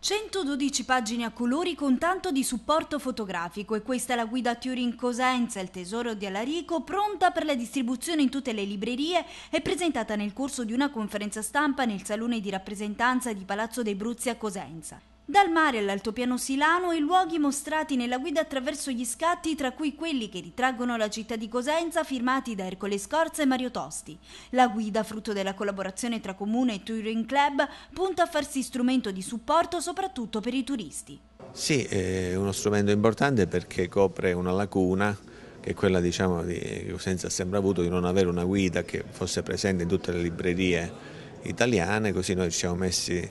112 pagine a colori con tanto di supporto fotografico e questa è la guida Turing Cosenza, il tesoro di Alarico, pronta per la distribuzione in tutte le librerie e presentata nel corso di una conferenza stampa nel Salone di rappresentanza di Palazzo dei Bruzzi a Cosenza. Dal mare all'altopiano silano i luoghi mostrati nella guida attraverso gli scatti, tra cui quelli che ritraggono la città di Cosenza, firmati da Ercole Scorza e Mario Tosti. La guida, frutto della collaborazione tra Comune e Touring Club, punta a farsi strumento di supporto soprattutto per i turisti. Sì, è uno strumento importante perché copre una lacuna che è quella diciamo, di, Cosenza ha sempre avuto di non avere una guida che fosse presente in tutte le librerie italiane, così noi ci siamo messi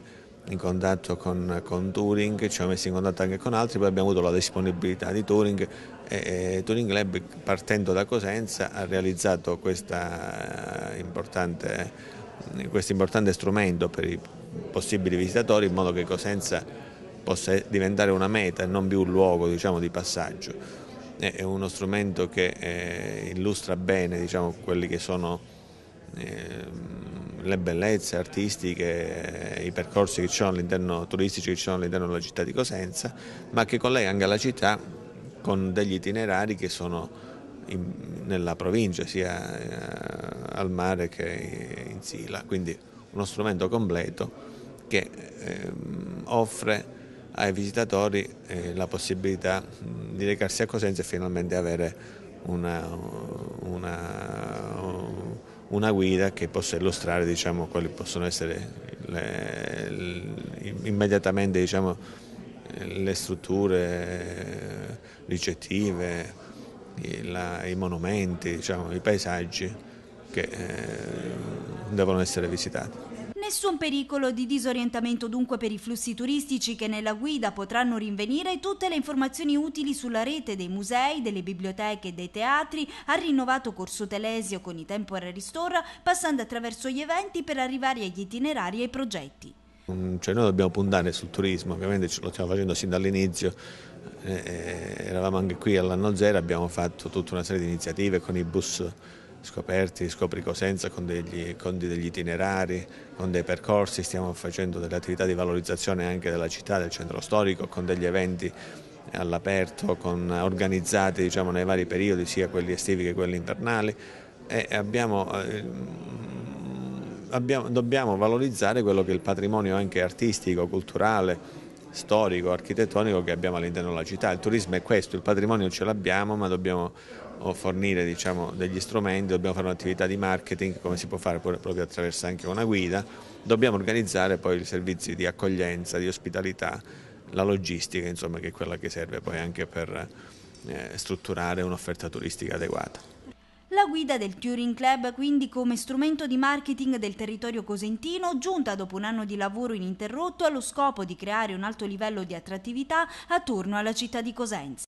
in contatto con, con Turing, ci ha messo in contatto anche con altri, poi abbiamo avuto la disponibilità di Turing e, e Turing Lab partendo da Cosenza ha realizzato questa eh, importante, questo importante strumento per i possibili visitatori in modo che Cosenza possa diventare una meta e non più un luogo diciamo, di passaggio. È uno strumento che eh, illustra bene diciamo, quelli che sono... Eh, le bellezze artistiche, i percorsi che ci sono all'interno, turistici che ci sono all'interno della città di Cosenza, ma che collega anche la città con degli itinerari che sono in, nella provincia, sia eh, al mare che in Sila. Quindi uno strumento completo che eh, offre ai visitatori eh, la possibilità di recarsi a Cosenza e finalmente avere una, una una guida che possa illustrare diciamo, quali possono essere le, le, immediatamente diciamo, le strutture ricettive, i, la, i monumenti, diciamo, i paesaggi che eh, devono essere visitati. Nessun pericolo di disorientamento dunque per i flussi turistici che nella guida potranno rinvenire tutte le informazioni utili sulla rete dei musei, delle biblioteche e dei teatri, al rinnovato corso Telesio con i temporary store, passando attraverso gli eventi per arrivare agli itinerari e ai progetti. Mm, cioè noi dobbiamo puntare sul turismo, ovviamente lo stiamo facendo sin dall'inizio, eh, eh, eravamo anche qui all'anno zero, abbiamo fatto tutta una serie di iniziative con i bus scoperti, scopri Cosenza con degli, con degli itinerari, con dei percorsi, stiamo facendo delle attività di valorizzazione anche della città, del centro storico, con degli eventi all'aperto, con, organizzati diciamo, nei vari periodi, sia quelli estivi che quelli invernali e abbiamo, eh, abbiamo, dobbiamo valorizzare quello che è il patrimonio anche artistico, culturale, storico, architettonico che abbiamo all'interno della città. Il turismo è questo, il patrimonio ce l'abbiamo ma dobbiamo o fornire diciamo, degli strumenti, dobbiamo fare un'attività di marketing come si può fare proprio attraverso anche una guida, dobbiamo organizzare poi i servizi di accoglienza, di ospitalità, la logistica insomma, che è quella che serve poi anche per eh, strutturare un'offerta turistica adeguata. La guida del Touring Club quindi come strumento di marketing del territorio cosentino, giunta dopo un anno di lavoro ininterrotto allo scopo di creare un alto livello di attrattività attorno alla città di Cosenza.